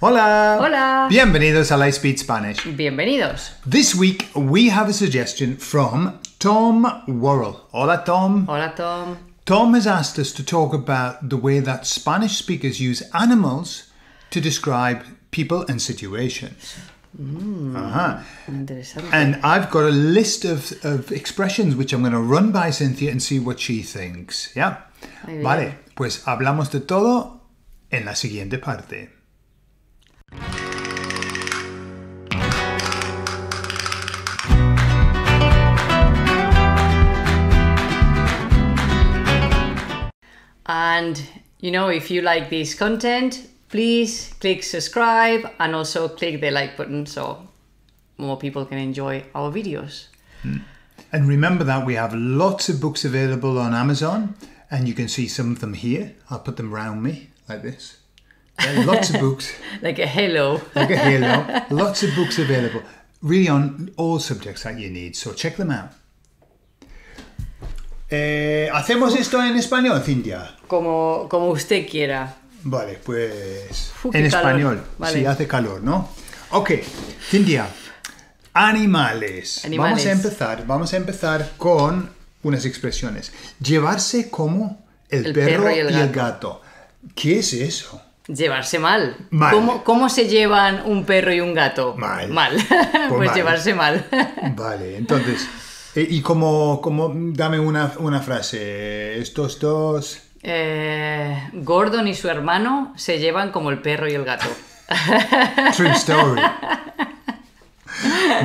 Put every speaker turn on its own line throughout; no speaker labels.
Hola! Hola! Bienvenidos a Lightspeed Spanish. Bienvenidos. This week we have a suggestion from Tom Worrell. Hola, Tom. Hola, Tom. Tom has asked us to talk about the way that Spanish speakers use animals to describe people and situations.
Mm, uh-huh. And
I've got a list of, of expressions which I'm going to run by Cynthia and see what she thinks. Yeah. Vale, pues hablamos de todo en la siguiente parte.
And you know, if you like this content, please click subscribe and also click the like button so more people can enjoy our videos. Hmm.
And remember that we have lots of books available on Amazon and you can see some of them here. I'll put them round me like this. lots of books.
like a halo. like a halo.
Lots of books available, really on all subjects that you need. So check them out. Eh, ¿Hacemos esto en español, Cintia?
Como, como usted quiera.
Vale, pues en español. si hace calor, ¿no? Ok, Cintia, animales. Vamos a empezar, vamos a empezar con unas expresiones. Llevarse como el, perro, y, el, gato. ¿Qué es eso?
Llevarse mal. ¿Cómo, se llevan un perro y un gato? Mal. Pues, pues llevarse mal.
Vale, entonces, eh, y como, como, dame una, frase, estos
dos... Eh, Gordon y su hermano se llevan como el perro y el gato. True story.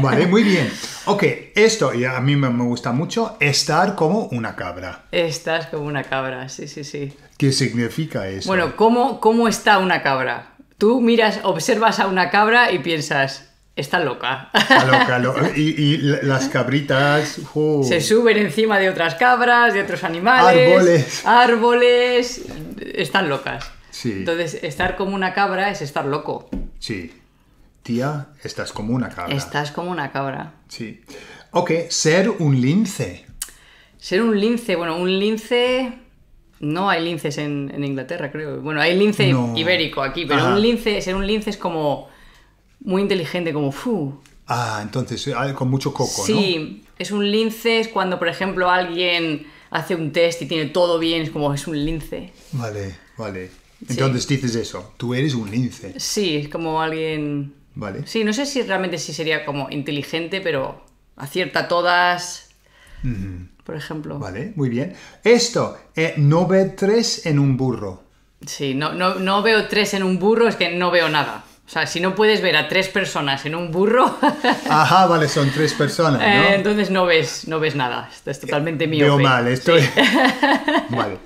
Vale, muy bien. Ok,
esto y a mí me gusta mucho, estar como una cabra.
Estás como una cabra, sí, sí, sí.
¿Qué significa eso?
Bueno, ¿cómo, cómo está una cabra? Tú miras, observas a una cabra y piensas, Está loca. Está
loca. Y, las cabritas.
Se suben encima de otras cabras, de otros animales. Árboles. Árboles. Están locas.
Sí. Entonces,
estar como una cabra es estar loco.
Sí. Tía, estás como una cabra. Estás
como una cabra.
Sí. Ok, ser un lince.
Ser un lince. Bueno, un lince. No hay linces en, Inglaterra, creo. Bueno, hay lince ibérico aquí, pero un lince, ser un lince es como muy inteligente, como ¡fu!
Ah, entonces, eh, ah, con mucho coco, sí, ¿no? Sí,
es un lince, es cuando, por ejemplo, alguien hace un test y tiene todo bien, es como, es un lince. Vale, vale. Entonces
dices eso, tú eres un lince.
Sí, es como alguien... Vale. Sí, no sé si realmente sería como inteligente, pero acierta todas, por ejemplo. Vale,
muy bien. Esto, eh, no ve tres en un burro.
Sí, no, no, no veo tres en un burro, es que no veo nada. O sea, si no puedes ver a tres personas en un burro.
Ajá, vale, son tres personas. ¿no? Eh,
entonces no ves, no ves nada. Es totalmente eh, mío. Veo mal,
estoy. vale.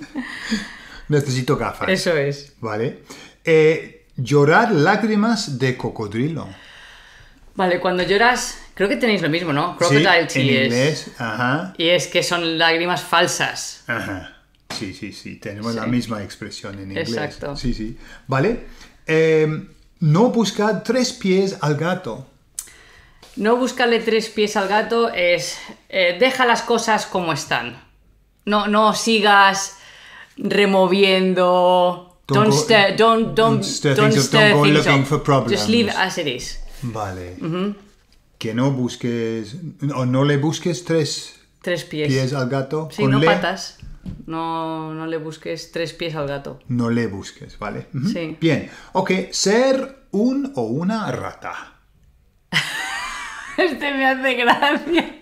Necesito gafas. Eso es. Vale. Eh, llorar lágrimas de cocodrilo.
Vale, cuando lloras, creo que tenéis lo mismo, ¿no? Crocodile sí, en inglés, ajá. Y es que son lágrimas falsas.
Ajá. Sí, sí, sí, tenemos la misma expresión en inglés. Exacto. Sí, sí. Vale. Eh, no buscar tres pies al gato.
No buscarle tres pies al gato es eh, deja las cosas como están. No, no sigas removiendo. Don't, don't, stir, don't, don't things up, go looking for problems. Just leave as it is. Vale. Mm-hmm.
Que no busques o no le busques tres, tres pies. al gato. Sí, con no le...
patas. No, no le busques tres pies al gato.
No le busques,
¿vale? Bien. Ok,
ser un o una rata.
este me hace gracia.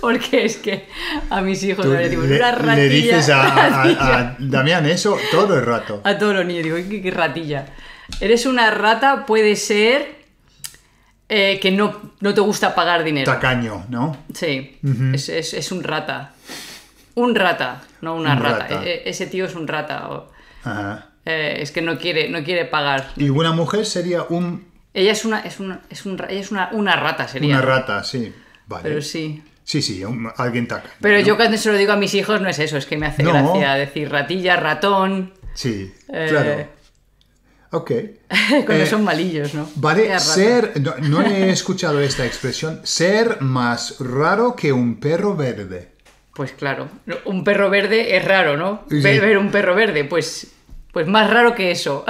Porque es que a mis hijos le digo una ratilla. Le dices a,
Damián eso todo el rato.
A todos los niños, digo, ¿qué, ratilla? Eres una rata, puede ser eh, que no, te gusta pagar dinero. Tacaño, ¿no? Sí, es, un rata. Un rata, no una rata. E, e, ese tío es un rata. Eh, es que no quiere, no quiere pagar.
Y una mujer sería
un. Ella es una, es es, un, una, rata, sería. Una
rata, sí. Vale. Pero sí. Sí, sí, alguien taca.
Pero yo cuando se lo digo a mis hijos no es eso, es que me hace gracia decir ratilla, ratón.
Sí, eh, claro. Ok.
Cuando eh, son malillos, ¿no? Vale, ser. No, no he
escuchado esta expresión. Ser más raro que un perro verde.
Pues claro, un perro verde es raro, ¿no? Ver, un perro verde, pues, pues más raro que eso.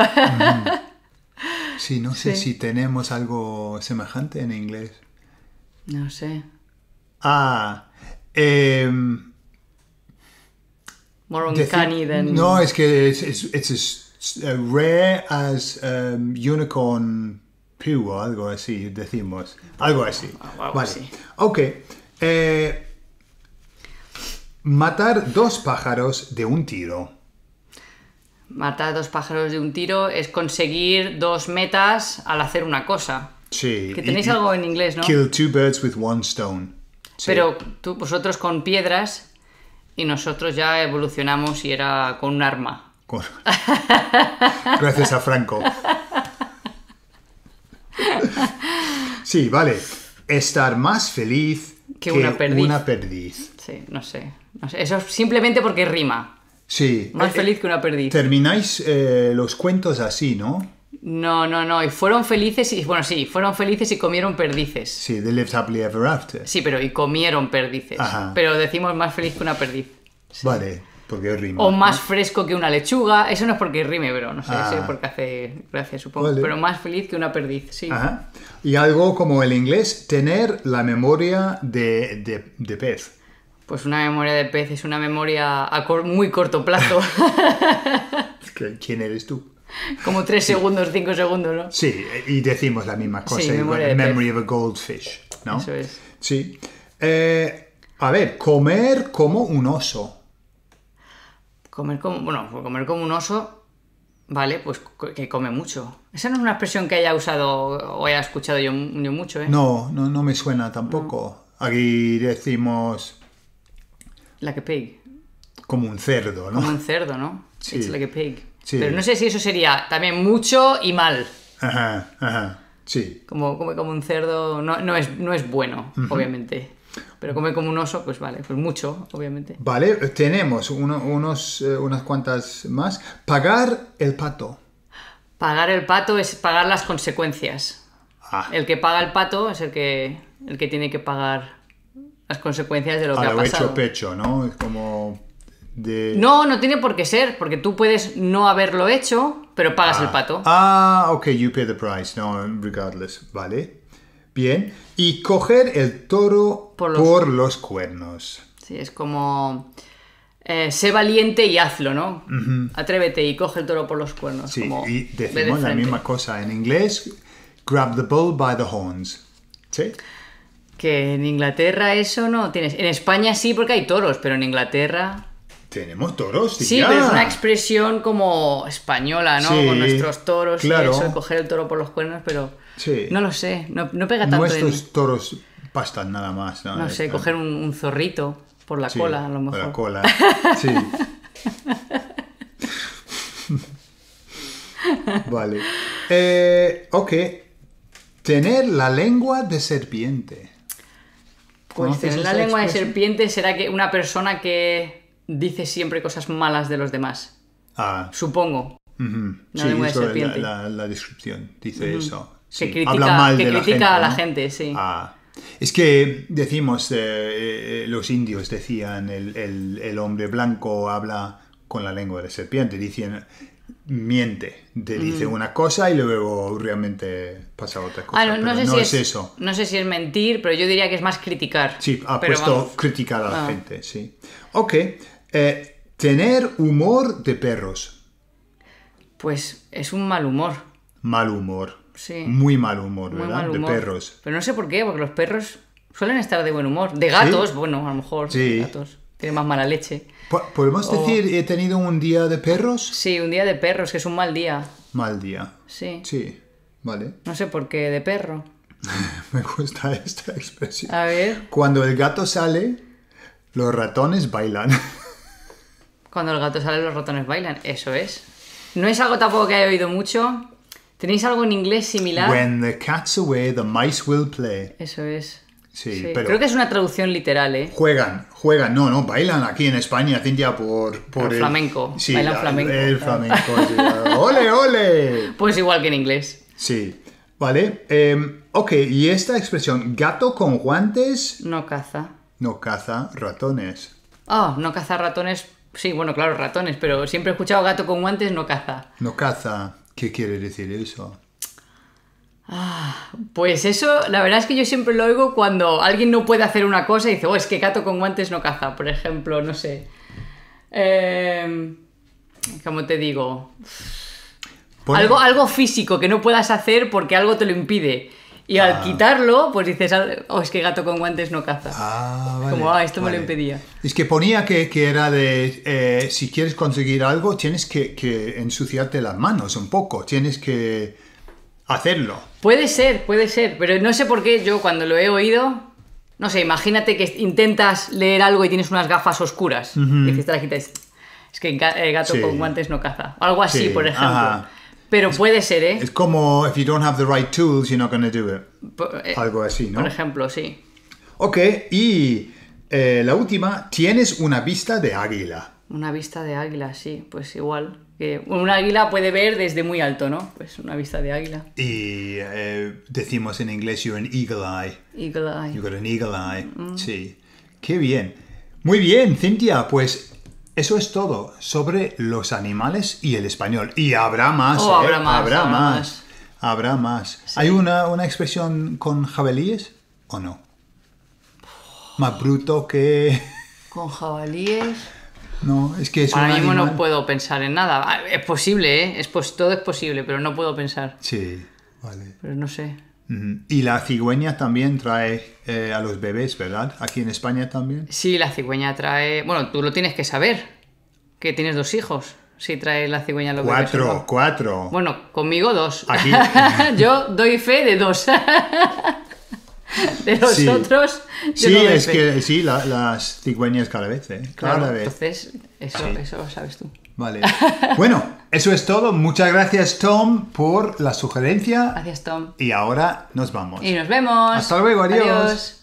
Sí, no sé si tenemos algo semejante en inglés. No sé. Ah, eh,
More uncanny than... No, es
que es it's, as eh, rare as um, unicorn o algo así decimos. Algo así. así. Ah, vale. Ok. Eh, Matar dos pájaros de un tiro.
Matar dos pájaros de un tiro es conseguir dos metas al hacer una cosa.
Sí. Que tenéis algo
en inglés, ¿no? Kill
two birds with one stone.
Pero vosotros con piedras y nosotros ya evolucionamos y era con un arma. Gracias a Franco.
Sí, vale. Estar más feliz que, una perdiz. Una perdiz. Sí, no sé.
Eso es simplemente porque rima. Sí. Más eh, eh, feliz que una perdiz.
Termináis eh, los cuentos así, ¿no?
No, no, no. Y fueron felices y, bueno, sí, fueron felices y comieron perdices.
Sí, they lived happily ever after.
Sí, pero y comieron perdices. Pero decimos más feliz que una perdiz.
Vale, porque rima. O más
fresco que una lechuga. Eso no es porque rime, pero no sé, ah. porque hace gracia, supongo. Pero más feliz que una perdiz, sí.
Y algo como el inglés, tener la memoria de, de, de pez.
Pues una memoria de pez es una memoria a muy corto plazo.
¿Quién eres tú?
Como tres segundos, cinco segundos, ¿no?
Sí, y decimos la misma cosa. Sí, memory of a goldfish, ¿no? Eso es. Sí. Eh, a ver, comer como un oso.
Comer como. Bueno, pues comer como un oso. Vale, pues que come mucho. Esa no es una expresión que haya usado o haya escuchado yo, mucho, ¿eh? No,
no, no me suena tampoco. Aquí decimos Like a pig. Como un cerdo, ¿no? Como un
cerdo, ¿no? Sí. It's like a pig. Pero no sé si eso sería también mucho y mal.
Ajá, ajá. Sí.
Como, como un cerdo no, es, no es bueno, obviamente. Pero come como un oso, pues vale, pues mucho, obviamente.
Vale, tenemos unos, eh, unas cuantas más. Pagar el pato.
Pagar el pato es pagar las consecuencias. Ah. El que paga el pato es el que, el que tiene que pagar las consecuencias de lo que ha pasado. hecho
pecho, ¿no? Es como. De... No,
no tiene por qué ser, porque tú puedes no haberlo hecho, pero pagas el ah. pato.
Ah, ok, you pay the price, no, regardless, ¿vale? Bien. Y coger el toro por los, cuernos.
Sí, es como. Eh, sé valiente y hazlo, ¿no? Atrévete y coge el toro por los cuernos.
Sí, y decimos la misma cosa en inglés: grab the bull by the horns. ¿Sí?
Que en Inglaterra eso no tienes. En España sí, porque hay toros, pero en Inglaterra.
Tenemos toros, sí. Sí, pero es una
expresión como española, ¿no? Con nuestros toros y eso, coger el toro por los cuernos, pero. Sí. No lo sé, no, pega tanto. Nuestros toros pastan nada más. No, no sé, coger un, zorrito por la cola, a lo mejor. Por la cola, sí. vale. Eh, ok.
Tener la lengua de serpiente.
Pues la lengua de serpiente será que una persona que dice siempre cosas malas de los demás. Ah. Supongo.
La lengua de La, descripción dice eso. Habla mal de la gente, a la gente,
sí. Ah.
Es que decimos, eh, eh, eh, los indios decían, el, hombre blanco habla con la lengua de serpiente. Dicen, miente, te dice una cosa y luego realmente pasa otra cosa. Ah, no, sé si es, eso.
No sé si es mentir, pero yo diría que es más criticar. Sí, ha puesto criticar a la ah.
gente, sí. Ok, eh, tener humor de perros. Pues es un mal humor. Mal humor. Sí. Muy mal humor, ¿verdad? De perros.
Pero no sé por qué, porque los perros suelen estar de buen humor. De gatos, bueno, a lo mejor. Sí. gatos tiene más mala leche.
¿Podemos decir
he tenido un día de perros? Sí, un día de perros, que es un mal día.
Mal día. Sí. Sí, vale.
No sé por qué de perro.
Me gusta esta
expresión. A ver. Cuando el gato
sale, los ratones bailan.
Cuando el gato sale, los ratones bailan, eso es. No es algo tampoco que haya oído mucho. ¿Tenéis algo en inglés similar? When
the cat's away, the mice will play.
Eso es
creo que es una
traducción literal, ¿eh?
Juegan, juegan, no, no, bailan aquí en España, Cintia, por... por el flamenco, bailan flamenco. El ah. flamenco, ¡Ole, ole!
Pues igual que en inglés.
Sí, vale. Em, ok, y esta expresión, gato con guantes... No caza. No caza ratones.
Ah, no caza ratones, sí, bueno, claro, ratones, pero siempre he escuchado gato con guantes, no caza.
No caza, ¿qué quiere decir eso?
Ah, pues eso, la verdad es que yo siempre lo oigo cuando alguien no puede hacer una cosa y dice, oh, es que gato con guantes no caza, por ejemplo, no sé. como em, ¿Cómo te digo? Pues algo, algo físico que no puedas hacer porque algo te lo impide. Y al ah. quitarlo, pues dices, ah, oh, es que gato con guantes no caza. Como, ah, esto me lo impedía.
Es que ponía que, era de, eh, si quieres conseguir algo, tienes que, que ensuciarte las manos un poco, tienes que hacerlo.
Puede ser, puede ser, pero no sé por qué yo cuando lo he oído, no sé, imagínate que intentas leer algo y tienes unas gafas oscuras. Y dices, la es, que el eh, gato con guantes no caza. Algo así, por ejemplo. Pero puede ser, ¿eh?
Es como, if you don't have the right tools, you're not going do it. Eh, algo así, ¿no? Por
ejemplo, sí.
Ok, y eh, la última, tienes una vista de águila.
Una vista de águila, sí, pues igual un águila puede ver desde muy alto, ¿no? Pues una vista de águila.
Y eh, decimos en inglés, you're an eagle eye.
Eagle eye. You've got
an eagle eye. Mm. Sí. Qué bien. Muy bien, Cintia. Pues eso es todo sobre los animales y el español. Y habrá más. Oh, habrá ¿eh? más. Habrá, más. Habrá más. ¿Hay una, una expresión con jabalíes o no? Más bruto que...
Con jabalíes.
No, es que es mismo no
puedo pensar en nada. Ah, es posible, ¿eh? Es, todo es posible, pero no puedo pensar.
Sí, vale. Pero no sé. Y la cigüeña también trae eh, a los bebés, ¿verdad? Aquí en España también.
Sí, la cigüeña trae. Bueno, tú lo tienes que saber, que tienes dos hijos. si trae la cigüeña a los bebés. Cuatro, cuatro. Bueno, conmigo dos. Aquí. Yo doy fe de dos. de los sí. otros. sí, es
que sí, las cigüeñas cada vez, ¿eh? claro, Entonces,
eso, eso lo sabes tú. Vale.
Bueno, eso es todo. Muchas gracias, Tom, por la sugerencia. Gracias, Tom. Y ahora nos vamos.
Y nos vemos. Hasta luego, adiós.